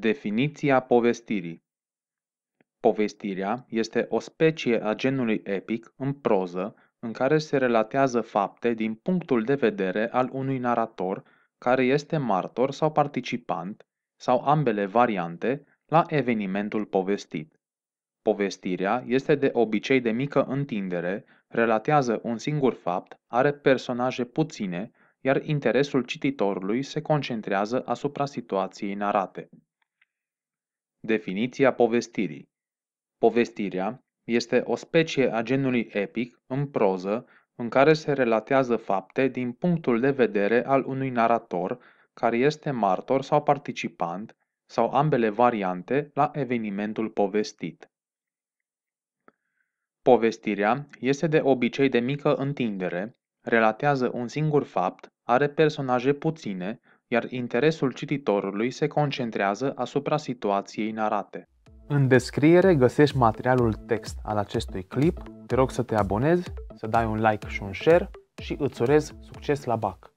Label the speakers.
Speaker 1: Definiția povestirii Povestirea este o specie a genului epic în proză în care se relatează fapte din punctul de vedere al unui narator care este martor sau participant sau ambele variante la evenimentul povestit. Povestirea este de obicei de mică întindere, relatează un singur fapt, are personaje puține, iar interesul cititorului se concentrează asupra situației narate. Definiția povestirii Povestirea este o specie a genului epic în proză în care se relatează fapte din punctul de vedere al unui narator care este martor sau participant sau ambele variante la evenimentul povestit. Povestirea este de obicei de mică întindere, relatează un singur fapt, are personaje puține iar interesul cititorului se concentrează asupra situației narate. În descriere găsești materialul text al acestui clip. Te rog să te abonezi, să dai un like și un share și îți urez succes la BAC!